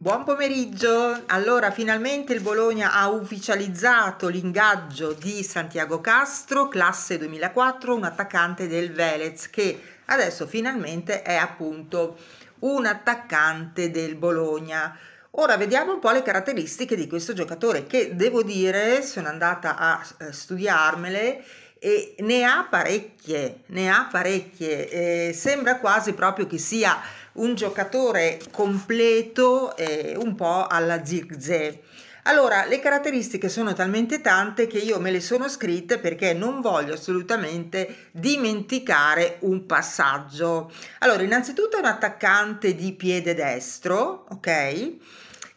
Buon pomeriggio, allora finalmente il Bologna ha ufficializzato l'ingaggio di Santiago Castro, classe 2004, un attaccante del Velez che adesso finalmente è appunto un attaccante del Bologna. Ora vediamo un po' le caratteristiche di questo giocatore che devo dire sono andata a eh, studiarmele e ne ha parecchie, ne ha parecchie, eh, sembra quasi proprio che sia un giocatore completo eh, un po' alla zigzag. Allora, le caratteristiche sono talmente tante che io me le sono scritte perché non voglio assolutamente dimenticare un passaggio. Allora, innanzitutto è un attaccante di piede destro, ok?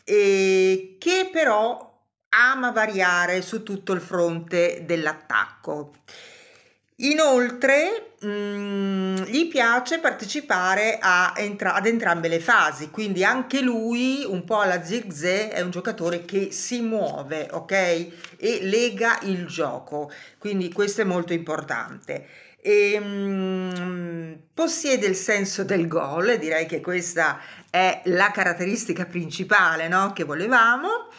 E che però ama variare su tutto il fronte dell'attacco. Inoltre mh, mm, gli piace partecipare entra- ad entrambe le fasi, quindi anche lui, un po' alla zigzag, è un giocatore che si muove, ok? E lega il gioco, quindi questo è molto importante. E, ehm, mh, possiede il senso del gol, direi che questa è la caratteristica principale no? che volevamo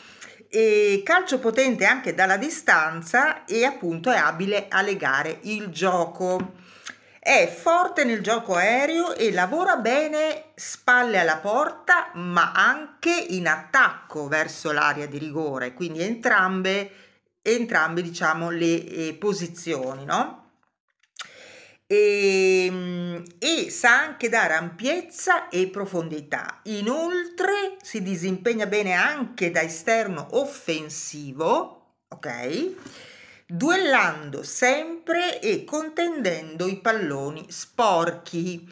e calcio potente anche dalla distanza e appunto è abile a legare il gioco. È forte nel gioco aereo e lavora bene spalle alla porta, ma anche in attacco verso l'area di rigore, quindi entrambe, entrambe diciamo, le eh, posizioni, no? e, ehm, e, sa anche dare ampiezza e profondità. Inoltre si disimpegna bene anche da esterno offensivo, ok? Duellando sempre e contendendo i palloni sporchi.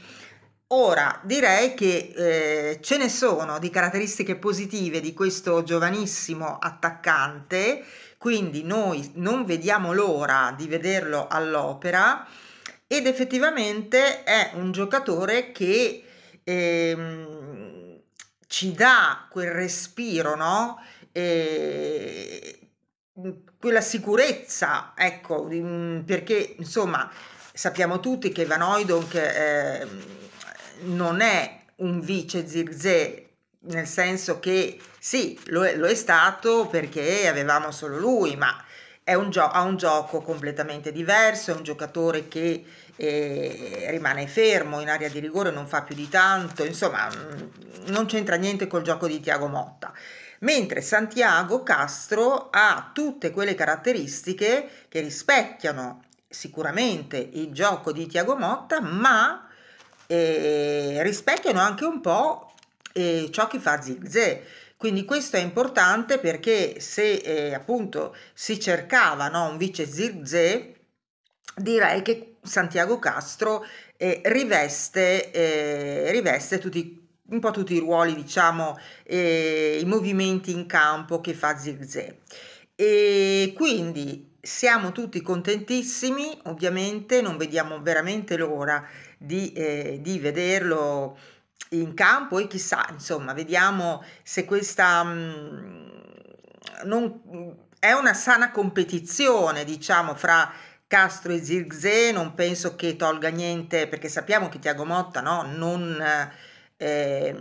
Ora direi che eh, ce ne sono di caratteristiche positive di questo giovanissimo attaccante, quindi noi non vediamo l'ora di vederlo all'opera ed effettivamente è un giocatore che ehm, ci dà quel respiro, no? E mm, quella sicurezza, ecco, mm, perché insomma sappiamo tutti che Van Oidonk eh, non è un vice Zirze, nel senso che sì, lo è, lo è stato perché avevamo solo lui, ma un gio- ha un gioco completamente diverso, è un giocatore che eh, rimane fermo in area di rigore, non fa più di tanto, insomma mm, non c'entra niente col gioco di Tiago Motta. Mentre Santiago Castro ha tutte quelle caratteristiche che rispecchiano sicuramente il gioco di Tiago Motta, ma eh, rispecchiano anche un po' eh, ciò che fa Zigze quindi questo è importante perché se eh, appunto si cercava no, un vice Zirze, direi che Santiago Castro eh, riveste, eh, riveste tutti, un po' tutti i ruoli, diciamo, eh, i movimenti in campo che fa Zirze. E quindi siamo tutti contentissimi, ovviamente non vediamo veramente l'ora di, eh, di vederlo in campo e chissà, insomma, vediamo se questa mh, mm, non, mm, è una sana competizione, diciamo, fra Castro e Zirgze, non penso che tolga niente, perché sappiamo che Tiago Motta no, non, eh,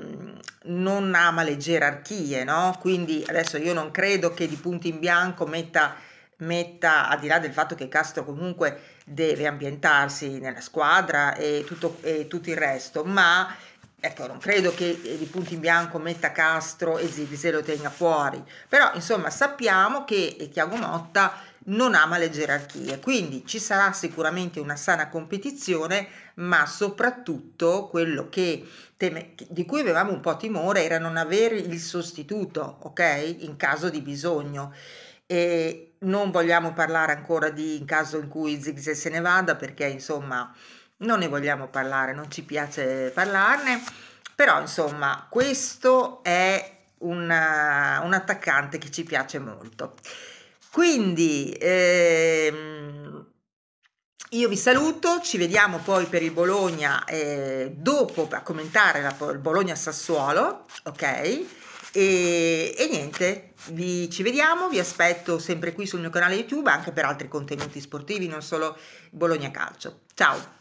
non, ama le gerarchie, no? quindi adesso io non credo che di punto in bianco metta, metta, al di là del fatto che Castro comunque deve ambientarsi nella squadra e tutto, e tutto il resto, ma Ecco, non credo che eh, di punti in bianco metta Castro e Zigze lo tenga fuori, però insomma sappiamo che eh, Tiago Motta non ama le gerarchie, quindi ci sarà sicuramente una sana competizione, ma soprattutto quello che teme, di cui avevamo un po' timore era non avere il sostituto, ok? In caso di bisogno. E non vogliamo parlare ancora di in caso in cui Zigze se ne vada perché insomma non ne vogliamo parlare, non ci piace parlarne, però insomma questo è una, un attaccante che ci piace molto. Quindi ehm, io vi saluto, ci vediamo poi per il Bologna eh, dopo a commentare la, il Bologna Sassuolo, ok? E, e niente, vi, ci vediamo, vi aspetto sempre qui sul mio canale YouTube anche per altri contenuti sportivi, non solo Bologna Calcio. Ciao!